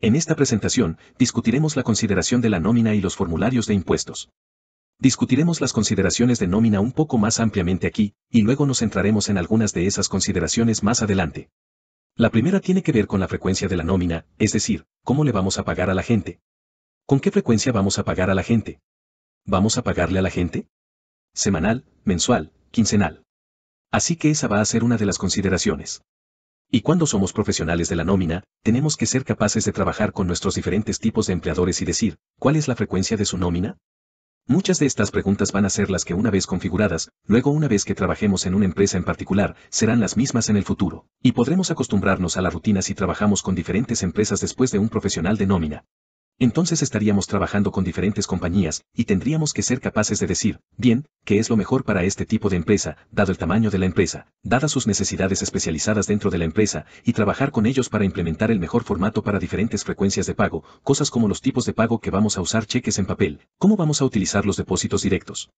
En esta presentación, discutiremos la consideración de la nómina y los formularios de impuestos. Discutiremos las consideraciones de nómina un poco más ampliamente aquí, y luego nos centraremos en algunas de esas consideraciones más adelante. La primera tiene que ver con la frecuencia de la nómina, es decir, cómo le vamos a pagar a la gente. ¿Con qué frecuencia vamos a pagar a la gente? ¿Vamos a pagarle a la gente? Semanal, mensual, quincenal. Así que esa va a ser una de las consideraciones. Y cuando somos profesionales de la nómina, tenemos que ser capaces de trabajar con nuestros diferentes tipos de empleadores y decir, ¿cuál es la frecuencia de su nómina? Muchas de estas preguntas van a ser las que una vez configuradas, luego una vez que trabajemos en una empresa en particular, serán las mismas en el futuro, y podremos acostumbrarnos a la rutina si trabajamos con diferentes empresas después de un profesional de nómina. Entonces estaríamos trabajando con diferentes compañías, y tendríamos que ser capaces de decir, bien, qué es lo mejor para este tipo de empresa, dado el tamaño de la empresa, dadas sus necesidades especializadas dentro de la empresa, y trabajar con ellos para implementar el mejor formato para diferentes frecuencias de pago, cosas como los tipos de pago que vamos a usar cheques en papel, cómo vamos a utilizar los depósitos directos.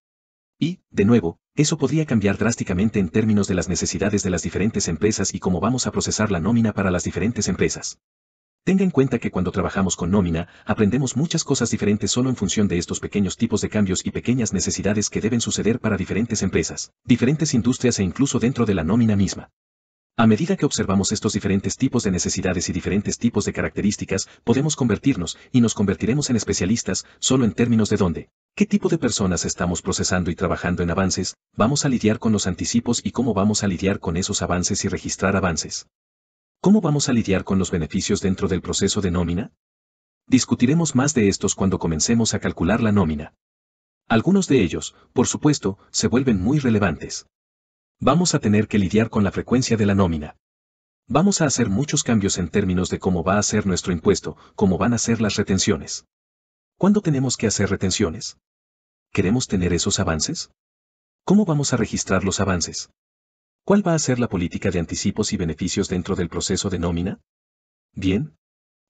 Y, de nuevo, eso podría cambiar drásticamente en términos de las necesidades de las diferentes empresas y cómo vamos a procesar la nómina para las diferentes empresas. Tenga en cuenta que cuando trabajamos con nómina, aprendemos muchas cosas diferentes solo en función de estos pequeños tipos de cambios y pequeñas necesidades que deben suceder para diferentes empresas, diferentes industrias e incluso dentro de la nómina misma. A medida que observamos estos diferentes tipos de necesidades y diferentes tipos de características, podemos convertirnos y nos convertiremos en especialistas solo en términos de dónde, qué tipo de personas estamos procesando y trabajando en avances, vamos a lidiar con los anticipos y cómo vamos a lidiar con esos avances y registrar avances. ¿Cómo vamos a lidiar con los beneficios dentro del proceso de nómina? Discutiremos más de estos cuando comencemos a calcular la nómina. Algunos de ellos, por supuesto, se vuelven muy relevantes. Vamos a tener que lidiar con la frecuencia de la nómina. Vamos a hacer muchos cambios en términos de cómo va a ser nuestro impuesto, cómo van a ser las retenciones. ¿Cuándo tenemos que hacer retenciones? ¿Queremos tener esos avances? ¿Cómo vamos a registrar los avances? ¿Cuál va a ser la política de anticipos y beneficios dentro del proceso de nómina? Bien.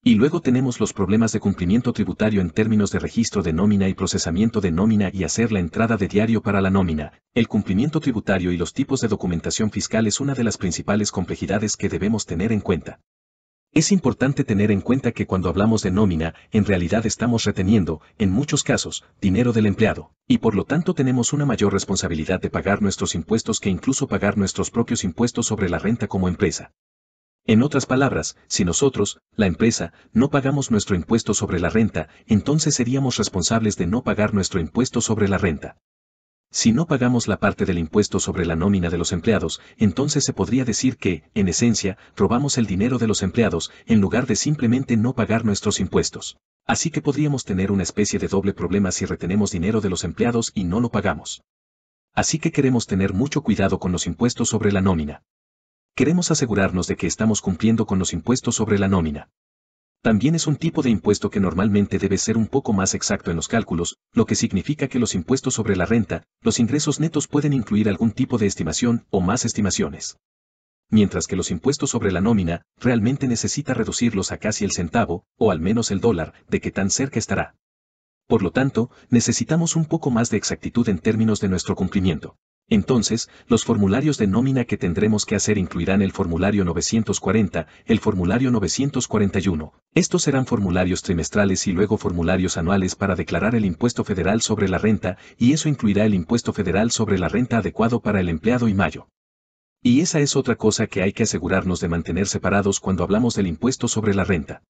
Y luego tenemos los problemas de cumplimiento tributario en términos de registro de nómina y procesamiento de nómina y hacer la entrada de diario para la nómina. El cumplimiento tributario y los tipos de documentación fiscal es una de las principales complejidades que debemos tener en cuenta. Es importante tener en cuenta que cuando hablamos de nómina, en realidad estamos reteniendo, en muchos casos, dinero del empleado, y por lo tanto tenemos una mayor responsabilidad de pagar nuestros impuestos que incluso pagar nuestros propios impuestos sobre la renta como empresa. En otras palabras, si nosotros, la empresa, no pagamos nuestro impuesto sobre la renta, entonces seríamos responsables de no pagar nuestro impuesto sobre la renta. Si no pagamos la parte del impuesto sobre la nómina de los empleados, entonces se podría decir que, en esencia, robamos el dinero de los empleados, en lugar de simplemente no pagar nuestros impuestos. Así que podríamos tener una especie de doble problema si retenemos dinero de los empleados y no lo pagamos. Así que queremos tener mucho cuidado con los impuestos sobre la nómina. Queremos asegurarnos de que estamos cumpliendo con los impuestos sobre la nómina también es un tipo de impuesto que normalmente debe ser un poco más exacto en los cálculos, lo que significa que los impuestos sobre la renta, los ingresos netos pueden incluir algún tipo de estimación o más estimaciones. Mientras que los impuestos sobre la nómina, realmente necesita reducirlos a casi el centavo, o al menos el dólar, de que tan cerca estará. Por lo tanto, necesitamos un poco más de exactitud en términos de nuestro cumplimiento. Entonces, los formularios de nómina que tendremos que hacer incluirán el formulario 940, el formulario 941. Estos serán formularios trimestrales y luego formularios anuales para declarar el impuesto federal sobre la renta, y eso incluirá el impuesto federal sobre la renta adecuado para el empleado y mayo. Y esa es otra cosa que hay que asegurarnos de mantener separados cuando hablamos del impuesto sobre la renta.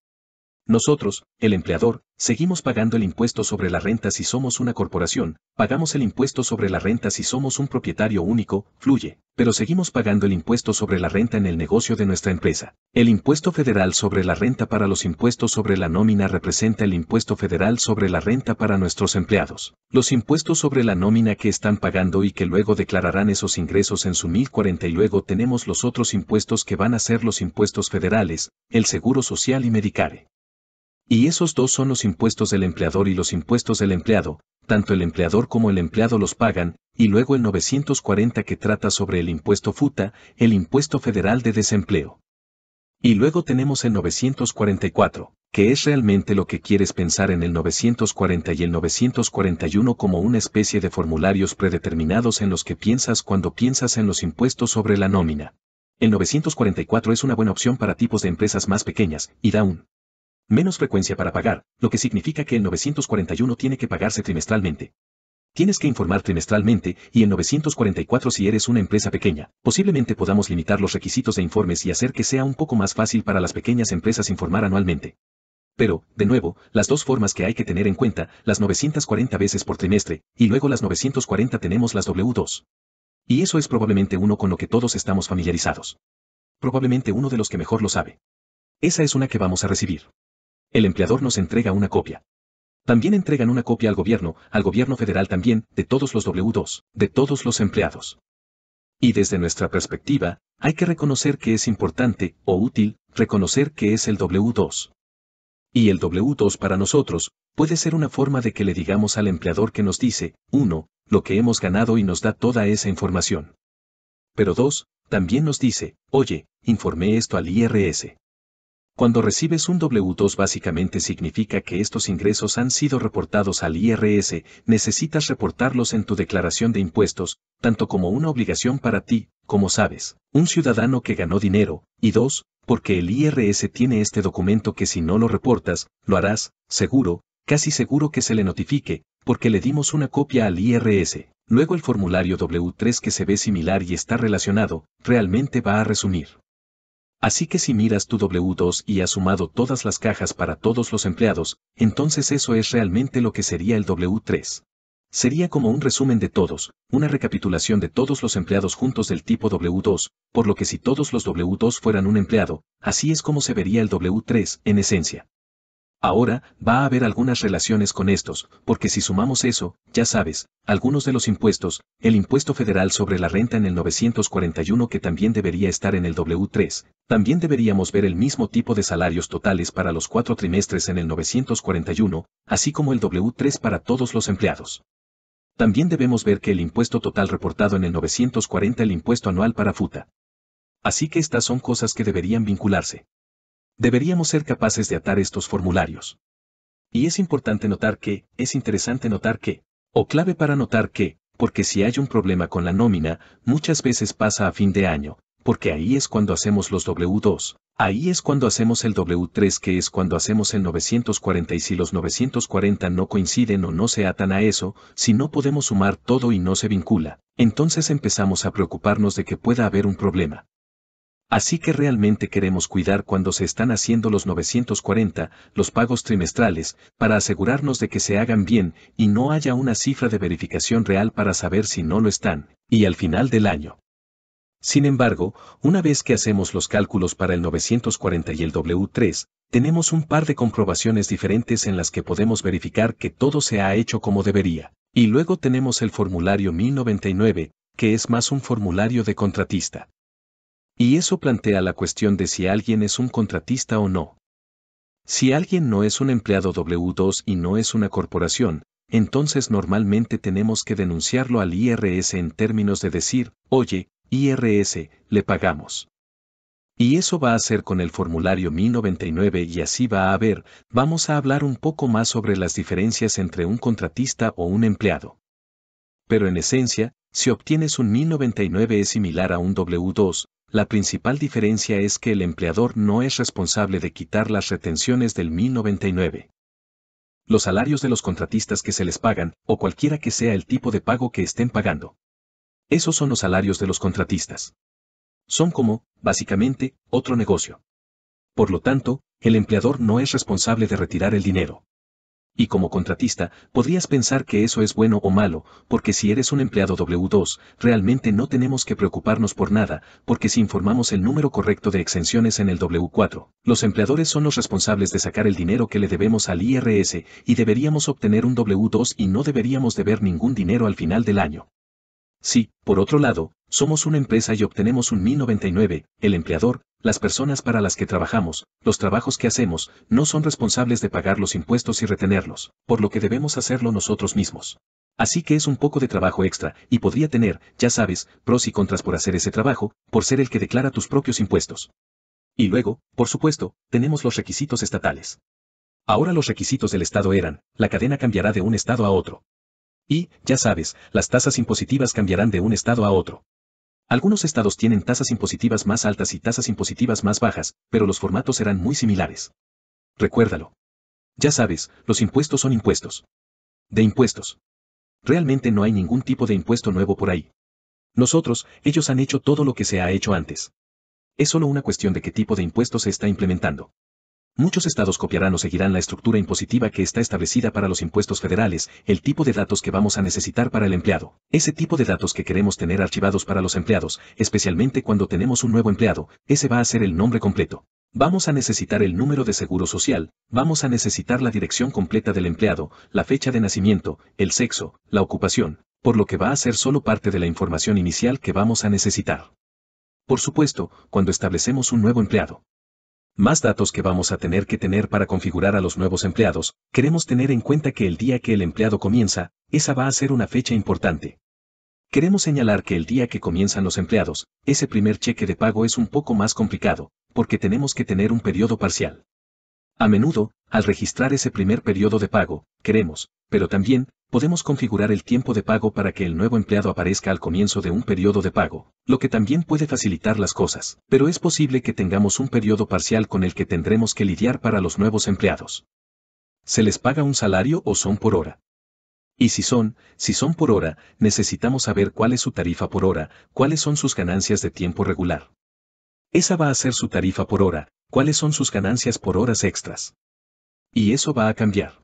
Nosotros, el empleador, seguimos pagando el impuesto sobre la renta si somos una corporación, pagamos el impuesto sobre la renta si somos un propietario único, fluye, pero seguimos pagando el impuesto sobre la renta en el negocio de nuestra empresa. El impuesto federal sobre la renta para los impuestos sobre la nómina representa el impuesto federal sobre la renta para nuestros empleados. Los impuestos sobre la nómina que están pagando y que luego declararán esos ingresos en su 1040 y luego tenemos los otros impuestos que van a ser los impuestos federales, el seguro social y Medicare. Y esos dos son los impuestos del empleador y los impuestos del empleado, tanto el empleador como el empleado los pagan, y luego el 940 que trata sobre el impuesto FUTA, el impuesto federal de desempleo. Y luego tenemos el 944, que es realmente lo que quieres pensar en el 940 y el 941 como una especie de formularios predeterminados en los que piensas cuando piensas en los impuestos sobre la nómina. El 944 es una buena opción para tipos de empresas más pequeñas, y da un menos frecuencia para pagar, lo que significa que el 941 tiene que pagarse trimestralmente. Tienes que informar trimestralmente, y en 944 si eres una empresa pequeña, posiblemente podamos limitar los requisitos de informes y hacer que sea un poco más fácil para las pequeñas empresas informar anualmente. Pero, de nuevo, las dos formas que hay que tener en cuenta, las 940 veces por trimestre, y luego las 940 tenemos las W2. Y eso es probablemente uno con lo que todos estamos familiarizados. Probablemente uno de los que mejor lo sabe. Esa es una que vamos a recibir. El empleador nos entrega una copia. También entregan una copia al gobierno, al gobierno federal también, de todos los W2, de todos los empleados. Y desde nuestra perspectiva, hay que reconocer que es importante, o útil, reconocer que es el W2. Y el W2 para nosotros, puede ser una forma de que le digamos al empleador que nos dice, uno, lo que hemos ganado y nos da toda esa información. Pero dos, también nos dice, oye, informé esto al IRS. Cuando recibes un W2 básicamente significa que estos ingresos han sido reportados al IRS, necesitas reportarlos en tu declaración de impuestos, tanto como una obligación para ti, como sabes, un ciudadano que ganó dinero, y dos, porque el IRS tiene este documento que si no lo reportas, lo harás, seguro, casi seguro que se le notifique, porque le dimos una copia al IRS. Luego el formulario W3 que se ve similar y está relacionado, realmente va a resumir Así que si miras tu W2 y has sumado todas las cajas para todos los empleados, entonces eso es realmente lo que sería el W3. Sería como un resumen de todos, una recapitulación de todos los empleados juntos del tipo W2, por lo que si todos los W2 fueran un empleado, así es como se vería el W3 en esencia. Ahora, va a haber algunas relaciones con estos, porque si sumamos eso, ya sabes, algunos de los impuestos, el impuesto federal sobre la renta en el 941 que también debería estar en el W3, también deberíamos ver el mismo tipo de salarios totales para los cuatro trimestres en el 941, así como el W3 para todos los empleados. También debemos ver que el impuesto total reportado en el 940 el impuesto anual para FUTA. Así que estas son cosas que deberían vincularse. Deberíamos ser capaces de atar estos formularios. Y es importante notar que, es interesante notar que, o clave para notar que, porque si hay un problema con la nómina, muchas veces pasa a fin de año, porque ahí es cuando hacemos los W2, ahí es cuando hacemos el W3 que es cuando hacemos el 940 y si los 940 no coinciden o no se atan a eso, si no podemos sumar todo y no se vincula, entonces empezamos a preocuparnos de que pueda haber un problema. Así que realmente queremos cuidar cuando se están haciendo los 940, los pagos trimestrales, para asegurarnos de que se hagan bien y no haya una cifra de verificación real para saber si no lo están, y al final del año. Sin embargo, una vez que hacemos los cálculos para el 940 y el W3, tenemos un par de comprobaciones diferentes en las que podemos verificar que todo se ha hecho como debería. Y luego tenemos el formulario 1099, que es más un formulario de contratista. Y eso plantea la cuestión de si alguien es un contratista o no. Si alguien no es un empleado W2 y no es una corporación, entonces normalmente tenemos que denunciarlo al IRS en términos de decir, oye, IRS, le pagamos. Y eso va a ser con el formulario 1099 y así va a haber, vamos a hablar un poco más sobre las diferencias entre un contratista o un empleado. Pero en esencia, si obtienes un 1099 es similar a un W2, la principal diferencia es que el empleador no es responsable de quitar las retenciones del 1099. Los salarios de los contratistas que se les pagan, o cualquiera que sea el tipo de pago que estén pagando. Esos son los salarios de los contratistas. Son como, básicamente, otro negocio. Por lo tanto, el empleador no es responsable de retirar el dinero. Y como contratista, podrías pensar que eso es bueno o malo, porque si eres un empleado W2, realmente no tenemos que preocuparnos por nada, porque si informamos el número correcto de exenciones en el W4, los empleadores son los responsables de sacar el dinero que le debemos al IRS y deberíamos obtener un W2 y no deberíamos deber ningún dinero al final del año. Sí, por otro lado, somos una empresa y obtenemos un 1099, el empleador, las personas para las que trabajamos, los trabajos que hacemos, no son responsables de pagar los impuestos y retenerlos, por lo que debemos hacerlo nosotros mismos. Así que es un poco de trabajo extra, y podría tener, ya sabes, pros y contras por hacer ese trabajo, por ser el que declara tus propios impuestos. Y luego, por supuesto, tenemos los requisitos estatales. Ahora los requisitos del Estado eran, la cadena cambiará de un Estado a otro. Y, ya sabes, las tasas impositivas cambiarán de un estado a otro. Algunos estados tienen tasas impositivas más altas y tasas impositivas más bajas, pero los formatos serán muy similares. Recuérdalo. Ya sabes, los impuestos son impuestos. De impuestos. Realmente no hay ningún tipo de impuesto nuevo por ahí. Nosotros, ellos han hecho todo lo que se ha hecho antes. Es solo una cuestión de qué tipo de impuesto se está implementando. Muchos estados copiarán o seguirán la estructura impositiva que está establecida para los impuestos federales, el tipo de datos que vamos a necesitar para el empleado, ese tipo de datos que queremos tener archivados para los empleados, especialmente cuando tenemos un nuevo empleado, ese va a ser el nombre completo. Vamos a necesitar el número de seguro social, vamos a necesitar la dirección completa del empleado, la fecha de nacimiento, el sexo, la ocupación, por lo que va a ser solo parte de la información inicial que vamos a necesitar. Por supuesto, cuando establecemos un nuevo empleado, más datos que vamos a tener que tener para configurar a los nuevos empleados, queremos tener en cuenta que el día que el empleado comienza, esa va a ser una fecha importante. Queremos señalar que el día que comienzan los empleados, ese primer cheque de pago es un poco más complicado, porque tenemos que tener un periodo parcial. A menudo, al registrar ese primer periodo de pago, queremos, pero también, podemos configurar el tiempo de pago para que el nuevo empleado aparezca al comienzo de un periodo de pago, lo que también puede facilitar las cosas, pero es posible que tengamos un periodo parcial con el que tendremos que lidiar para los nuevos empleados. ¿Se les paga un salario o son por hora? Y si son, si son por hora, necesitamos saber cuál es su tarifa por hora, cuáles son sus ganancias de tiempo regular. Esa va a ser su tarifa por hora, cuáles son sus ganancias por horas extras. Y eso va a cambiar.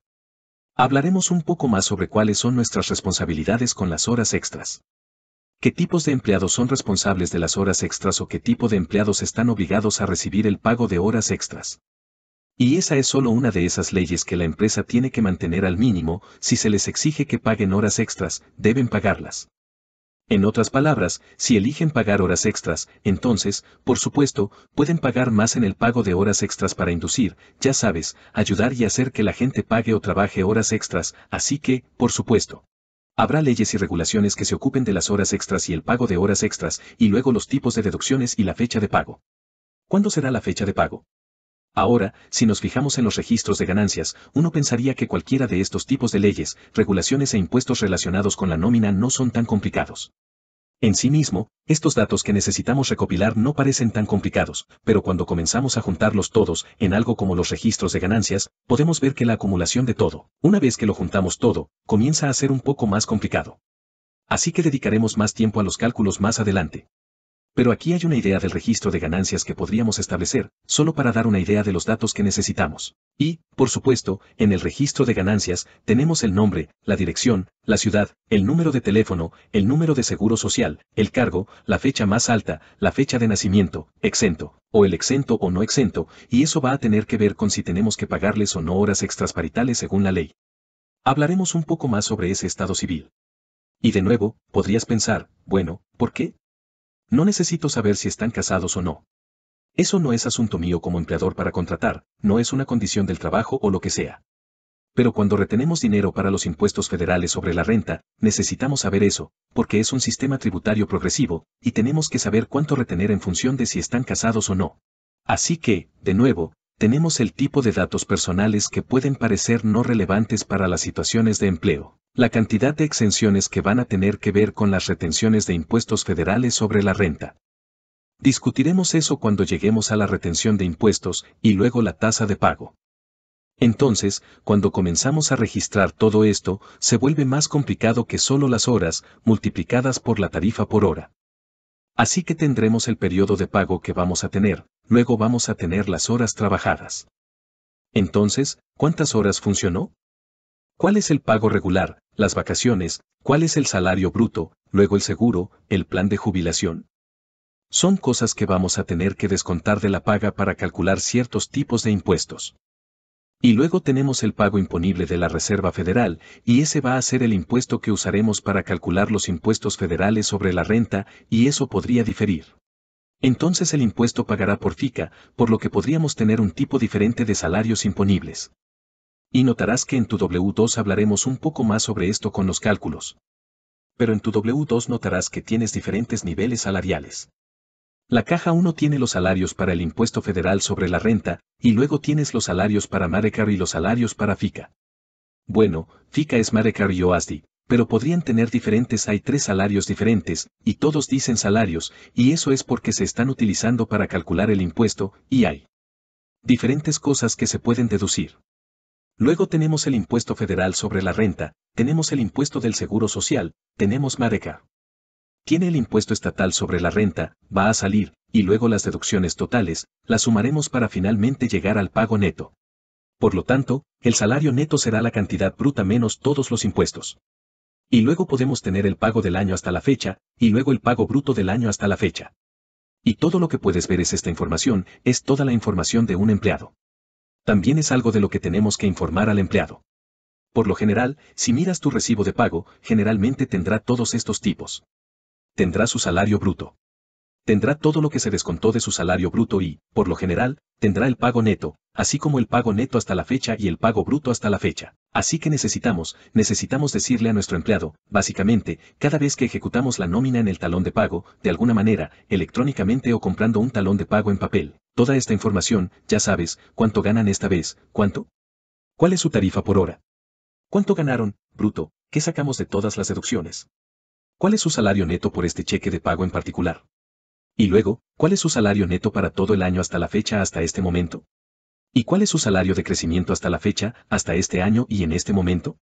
Hablaremos un poco más sobre cuáles son nuestras responsabilidades con las horas extras. ¿Qué tipos de empleados son responsables de las horas extras o qué tipo de empleados están obligados a recibir el pago de horas extras? Y esa es solo una de esas leyes que la empresa tiene que mantener al mínimo, si se les exige que paguen horas extras, deben pagarlas. En otras palabras, si eligen pagar horas extras, entonces, por supuesto, pueden pagar más en el pago de horas extras para inducir, ya sabes, ayudar y hacer que la gente pague o trabaje horas extras, así que, por supuesto. Habrá leyes y regulaciones que se ocupen de las horas extras y el pago de horas extras, y luego los tipos de deducciones y la fecha de pago. ¿Cuándo será la fecha de pago? Ahora, si nos fijamos en los registros de ganancias, uno pensaría que cualquiera de estos tipos de leyes, regulaciones e impuestos relacionados con la nómina no son tan complicados. En sí mismo, estos datos que necesitamos recopilar no parecen tan complicados, pero cuando comenzamos a juntarlos todos en algo como los registros de ganancias, podemos ver que la acumulación de todo, una vez que lo juntamos todo, comienza a ser un poco más complicado. Así que dedicaremos más tiempo a los cálculos más adelante. Pero aquí hay una idea del registro de ganancias que podríamos establecer, solo para dar una idea de los datos que necesitamos. Y, por supuesto, en el registro de ganancias tenemos el nombre, la dirección, la ciudad, el número de teléfono, el número de seguro social, el cargo, la fecha más alta, la fecha de nacimiento, exento, o el exento o no exento, y eso va a tener que ver con si tenemos que pagarles o no horas extrasparitales según la ley. Hablaremos un poco más sobre ese estado civil. Y de nuevo, podrías pensar, bueno, ¿por qué? No necesito saber si están casados o no. Eso no es asunto mío como empleador para contratar, no es una condición del trabajo o lo que sea. Pero cuando retenemos dinero para los impuestos federales sobre la renta, necesitamos saber eso, porque es un sistema tributario progresivo, y tenemos que saber cuánto retener en función de si están casados o no. Así que, de nuevo, tenemos el tipo de datos personales que pueden parecer no relevantes para las situaciones de empleo, la cantidad de exenciones que van a tener que ver con las retenciones de impuestos federales sobre la renta. Discutiremos eso cuando lleguemos a la retención de impuestos y luego la tasa de pago. Entonces, cuando comenzamos a registrar todo esto, se vuelve más complicado que solo las horas multiplicadas por la tarifa por hora. Así que tendremos el periodo de pago que vamos a tener, luego vamos a tener las horas trabajadas. Entonces, ¿cuántas horas funcionó? ¿Cuál es el pago regular, las vacaciones, cuál es el salario bruto, luego el seguro, el plan de jubilación? Son cosas que vamos a tener que descontar de la paga para calcular ciertos tipos de impuestos. Y luego tenemos el pago imponible de la Reserva Federal, y ese va a ser el impuesto que usaremos para calcular los impuestos federales sobre la renta, y eso podría diferir. Entonces el impuesto pagará por FICA, por lo que podríamos tener un tipo diferente de salarios imponibles. Y notarás que en tu W2 hablaremos un poco más sobre esto con los cálculos. Pero en tu W2 notarás que tienes diferentes niveles salariales. La caja 1 tiene los salarios para el impuesto federal sobre la renta, y luego tienes los salarios para Marecar y los salarios para FICA. Bueno, FICA es Marecar y OASDI, pero podrían tener diferentes, hay tres salarios diferentes, y todos dicen salarios, y eso es porque se están utilizando para calcular el impuesto, y hay diferentes cosas que se pueden deducir. Luego tenemos el impuesto federal sobre la renta, tenemos el impuesto del seguro social, tenemos Marecar tiene el impuesto estatal sobre la renta, va a salir, y luego las deducciones totales, las sumaremos para finalmente llegar al pago neto. Por lo tanto, el salario neto será la cantidad bruta menos todos los impuestos. Y luego podemos tener el pago del año hasta la fecha, y luego el pago bruto del año hasta la fecha. Y todo lo que puedes ver es esta información, es toda la información de un empleado. También es algo de lo que tenemos que informar al empleado. Por lo general, si miras tu recibo de pago, generalmente tendrá todos estos tipos tendrá su salario bruto. Tendrá todo lo que se descontó de su salario bruto y, por lo general, tendrá el pago neto, así como el pago neto hasta la fecha y el pago bruto hasta la fecha. Así que necesitamos, necesitamos decirle a nuestro empleado, básicamente, cada vez que ejecutamos la nómina en el talón de pago, de alguna manera, electrónicamente o comprando un talón de pago en papel, toda esta información, ya sabes, cuánto ganan esta vez, cuánto. ¿Cuál es su tarifa por hora? ¿Cuánto ganaron, bruto? ¿Qué sacamos de todas las deducciones? ¿Cuál es su salario neto por este cheque de pago en particular? Y luego, ¿cuál es su salario neto para todo el año hasta la fecha hasta este momento? ¿Y cuál es su salario de crecimiento hasta la fecha, hasta este año y en este momento?